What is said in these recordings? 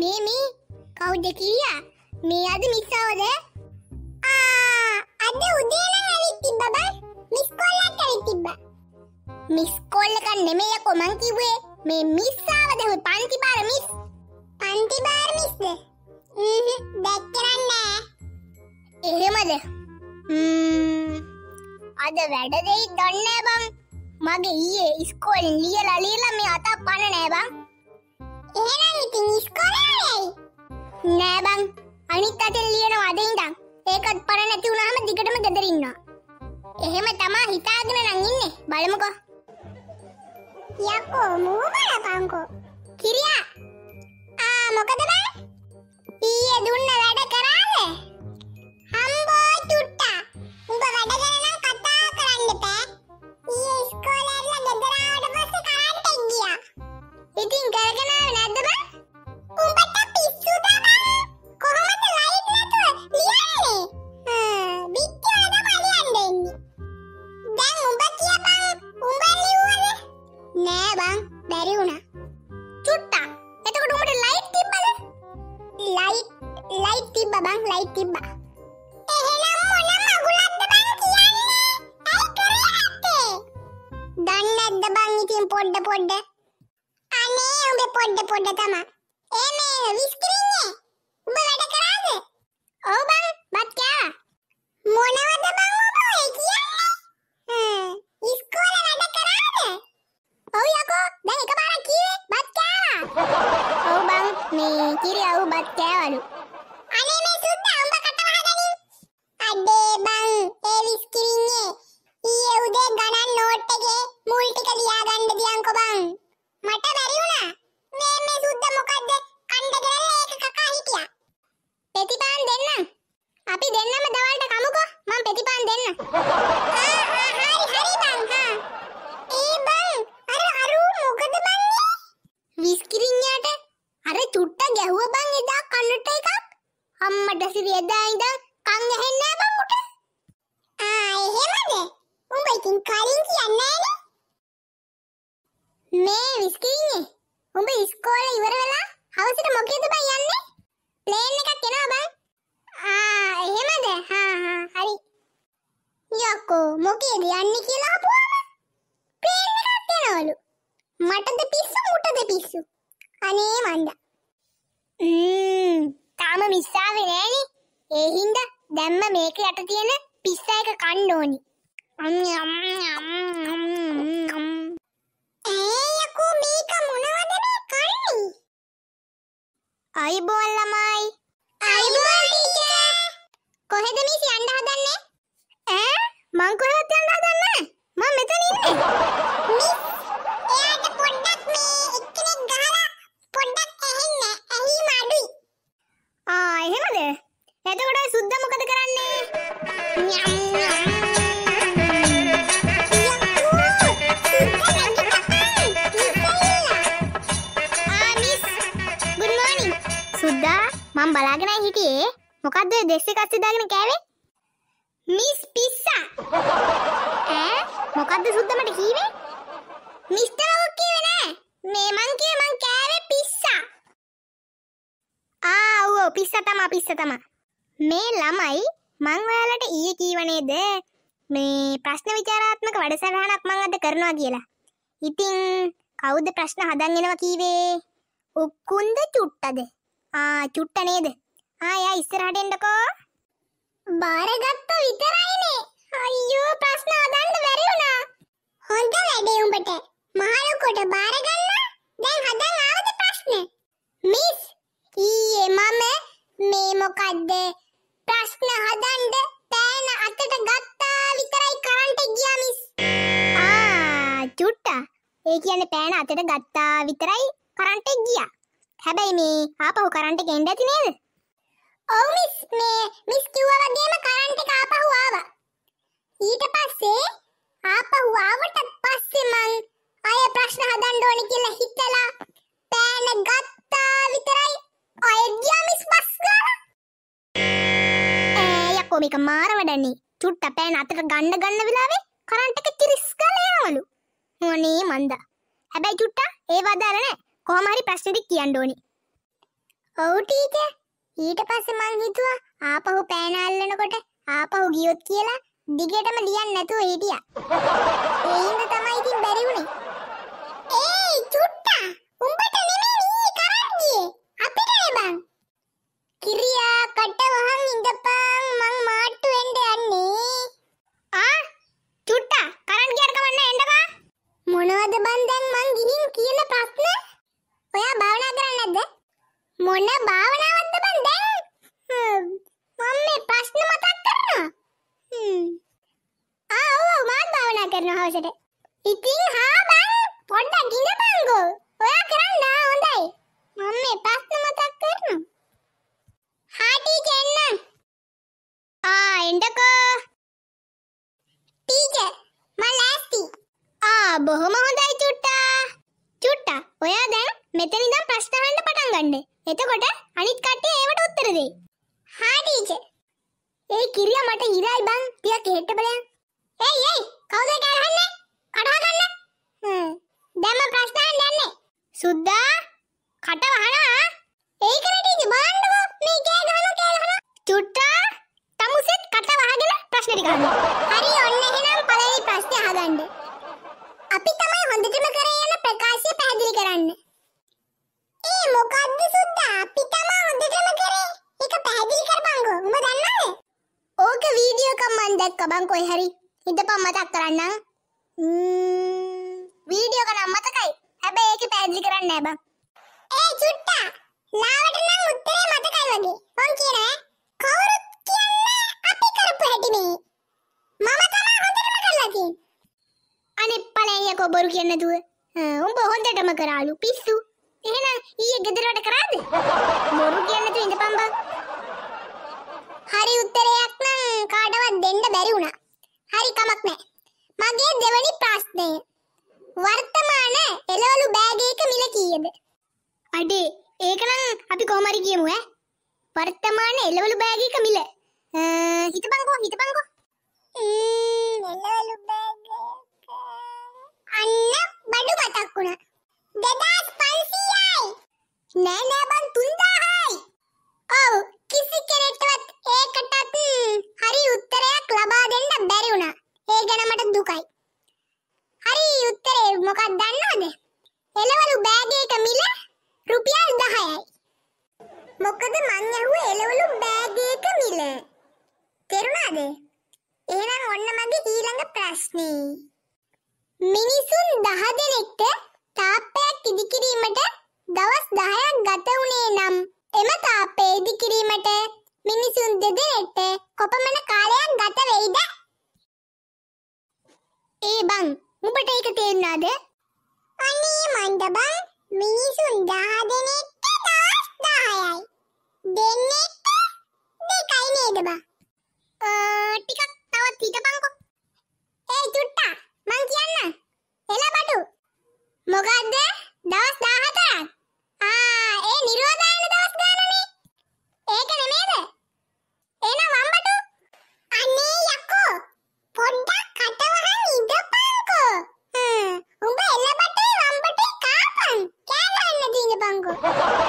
මේ මේ කවුද කියා මේ අද මිස්සවද අද උදේන ඇවිත් තිබ්බ බා මිස් කොල්ලක් ඇවිත් තිබ්බ මිස් කොල්ලක නෙමෙයි යකෝ මං කිව්වේ මේ මිස්සවද හොයි පන්ති බාර මිස් පන්ති බාර මිස්ද හ්ම් දැක්කේ නැහැ එහෙමද ම්ම් අද වැඩ දෙයි දන්නේ බං මගේ ඊයේ ඉස්කෝලෙන් ලියලා ලියලා මේ අත පණ නෑ බං එහෙනම් ඉතින් ඉස්කෝලේ නෑ බං අනිත් අතෙන් ලියනවා අද ඉඳන් ඒකත් පර නැති වුණාම දිගටම ගෙදර ඉන්නවා එහෙම තමා හිතාගෙන නම් ඉන්නේ බලමුකෝ යකෝ මූ බලපංකෝ කිරියා ආ මොකද බං ඊයේ දුන්න වැඩ කරාද බං බැරි වුණා. චුට්ටා. එතකොට උඹට ලයිට් තිබ්බද? ලයිට් ලයිට් තිබ්බ බං ලයිට් තිබ්බ. එහෙනම් මොන මගුලක්ද බං කියන්නේ? ඇයි කරේ නැත්තේ? දන්නේ නැද්ද බං ඉතින් පොඩ පොඩ. අනේ උඹ පොඩ පොඩ තමයි. ඒ මේ විස්ක්‍රින්නේ. උඹ වැඩ කරාද? ඔව් බං ඔව් යකෝ දැන් එකපාරක් කීවේ බත් කෑවා. ඔව් බං මේ කිරි අවු බත් කෑවලු. するやだいだ බනින්ද දැම්ම මේක යට තියෙන පිස්සා එක කන්න ඕනි. ඇයකෝ මේක මොනවද මේ කන්නේ? අයිබෝන් ළමයි. අයිබෝන් ටීචර්. කොහෙද මිස් යන්න හදන්නේ? ඈ මං කොහෙවත් යන්න හදන්නේ නැහැ. සුද්දා මං බලාගෙනයි හිටියේ මොකක්ද දෙස්සේ කස්සේ දාගෙන කෑවේ මිස් පිස්සා ඈ මොකද්ද සුද්දා මට කීවේ මිස්ටර් ඔක් කීවේ නෑ මේ මං කියේ මං කෑවේ පිස්සා ආ ඔව් පිස්සා තමයි පිස්සා තමයි මේ ළමයි මං ඔයාලට ඊයේ කීව නේද මේ ප්‍රශ්න විචාරාත්මක වැඩසටහනක් මං අද කරනවා කියලා ඉතින් කවුද ප්‍රශ්න හදන් එනවා කීවේ උක්කුන්ද චුට්ටද චුට්ට නේද ආයා ඉස්සරහට එන්නකෝ බාරගත්ත විතරයිනේ අයියෝ ප්‍රශ්න අදන්න බැරි වුණා හොඳ වැඩේ උඹට මහලොකොට බාරගන්න දැන් හදන් ආවද ප්‍රශ්න මිස් ඊයේ මම මේ මොකද්ද ප්‍රශ්න හදන්න පෑන අතට ගත්තා විතරයි කරන්ට් ගියා මිස් ආ චුට්ටා ඒ කියන්නේ පෑන අතට ගත්තා විතරයි කරන්ට් ගියා හැබැයි මේ ආපහු කරන්ට් එක එන්න ඇති නේද? ඔව් මිස් මේ මිස් කිව්වා වගේම කරන්ට් එක ආපහු ආවා. ඊට පස්සේ ආපහු ආවට පස්සේ මං අය ප්‍රශ්න හදන්න ඕනේ කියලා හිතලා පෑන ගත්තා විතරයි. අය ගියා මිස් බස් ගාලා. ඈ යකෝ මේක මාර වැඩනේ. චුට්ට පෑන අතට ගන්න ගන්න වෙලාවේ කරන්ට් එක කිරිස් ගාලා යනවලු. මොනේ මන්දා. හැබැයි චුට්ටා ඒව අදාළ නැහැ. කොහමරි ප්‍රශ්නති කියන්න ඕනි ඔවු ටීච ඊට පස්ස මං හිතුවා ආපහු පෑනල්ලනකොට ආපහු ගියොත් කියලා දිගටම ලියන්න නැතුව හිටිය ඒන්ද තමයිඉතින් බැරිවුණේ ඒ චුට් ඔන්න භාවනාවත්ද බන් දැන් මම මේ ප්‍රශ්න මතක් කරනවා ආ ඔව් මාත් භාවනා කරනවා හවසට ඉතින් හා බන් පොඩ්ඩක් ගිනපන්කෝ ඔයා කරන්න හොඳයි මම මේ ප්‍රශ්න මතක් කරනවා හා ටීචර් එන්න ආ එන්නකෝ ටීචර් මම ලෑස්ති ආ බොහොම හොඳයි චුට්ටා චුට්ටා ඔයා දැන් මෙතනින් දැන් ප්‍රශ්න අහන්න පටන් ගන්නේ එතකොට අනිත් කට්ටිය ඒවට උත්තර දෙයි. හා ටීචර්. ඒ කිරියා මට ඉරයි බං ටිකක් හෙට බලයන්. ඒයි ඒයි කවුද ඒක අහන්නේ? කඩහගන්න. හ්ම්. දැන් මම ප්‍රශ්න අහන්න යන්නේ. සුද්දා කට වහනවා. ඒක රටීජ බලන්නකෝ මේ කෑ ගහනවා කෑ ගහනවා. චුට්ටා තමුසෙත් කට වහගෙන ප්‍රශ්න ටික අහන්න. හරි ඔන්න එහෙනම් පළවෙනි ප්‍රශ්නේ අහගන්න. අපි තමයි හොඳටම කරේ ಎಕ್ಕಬಂಗ್ ಕೊಯ್ಹರಿ ಇದಪ್ಪ ಮತಾಕ್ತಾರಣ್ಣ వీడియో కన మతకై అబ్బే ఏకి పేజ్ కరన్న బా ఏ జుట్ట లావటన ముత్తరే మతకై వగి ఓంకినే కౌరుత్ కియన్న అపి కరపు హెటిని మమతన హొందట మకల్లకి అనే పలయ్య కో బొరు కియన్న దు ఉంబ హొందట మకరాలు పిస్సు ఏన ఈ గెదరట కరాదు బొరు కియన్న దు ఇంద పంబ హరి ఉత్తరే කියමුඈ. වර්තමාන එළවලු බෑගේ කමිල. හිතපංකෝ හිතපංකෝ. ම්ම් එළවලු බෑග අද මං ඇහුවේ එළවලු බෑග් එක මිල. තේරුණාද? එහෙනම් ඔන්න මගේ ඊළඟ ප්‍රශ්නේ. මිනිසුන් 10 දෙනෙක්ට තාප්පයක් ඉදිකිරීමට දවස් 10ක් ගත වුණේ නම් එම තාප්පය ඉදිකිරීමට මිනිසුන් දෙදෙනෙක්ට කොපමණ කාලයක් ගත වෙයිද? ඒ බං උඹට ඒක තේරුණාද? අනේ මන්ද බං මිනිසුන් 10 දෙනෙක්ට දවස් 10යි. දෙන්නෙත් දෙකයි නේද බා? ටිකක් තවත් හිටපන්කො. ඒ චුට්ටා මං කියන්න. එලා බටු. මොකද්ද? දවස් 14ක්. ආ ඒ නිරෝධායන දවස් ගානනේ. ඒක නෙමෙයිද? එහෙනම් වම්බටු. අනේ යකෝ. පොඩ්ඩක් කටවහන් ඉඳපන්කෝ. හ්ම්. උඹ එලා බටේ වම්බටේ කාපන්. කෑගහන්න දින බංගෝ.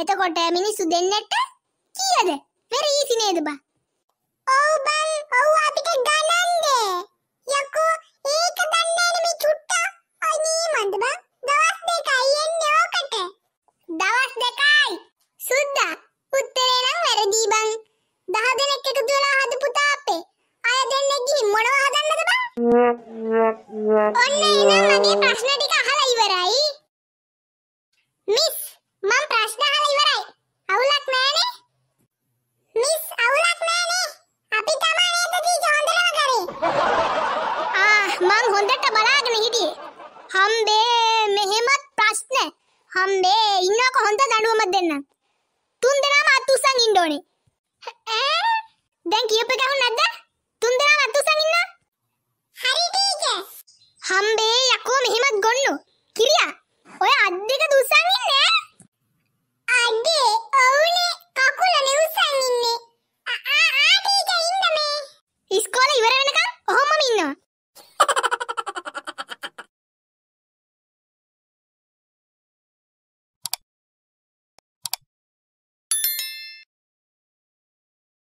එතකොට මිනිස්සු දෙන්නට කීයද? very easy නේද බා? ඔව් බං ඔව් අපිට ගණන්නේ. යකෝ ඒක දන්නේ නැනේ මේ චුට්ටා. අනේ මන්ද බං දවස් දෙකයි එන්නේ ඕකට. දවස් දෙකයි. සුද්දා උත්තරේ නම් වැරදි බං. 10 දෙනෙක් එකතු වෙලා බලාගෙන හිටියේ. හම්බේ මෙහෙමත් ප්‍රශ්න. හම්බේ ඉන්නකො හොඳ දඬුවමක් දෙන්නම්. තුන් දෙනාම අත්උසන් ඉන්න ඕනේ. ඈ දැන් කියපේ ගහු නැද්ද? තුන් දෙනාම අත්උසන් ඉන්න. හරි ටීචර්. හම්බේ යකෝ මෙහෙමත් ගොන්නු. කිරියා ඔය අත් දෙක දුසන් ඉන්නේ.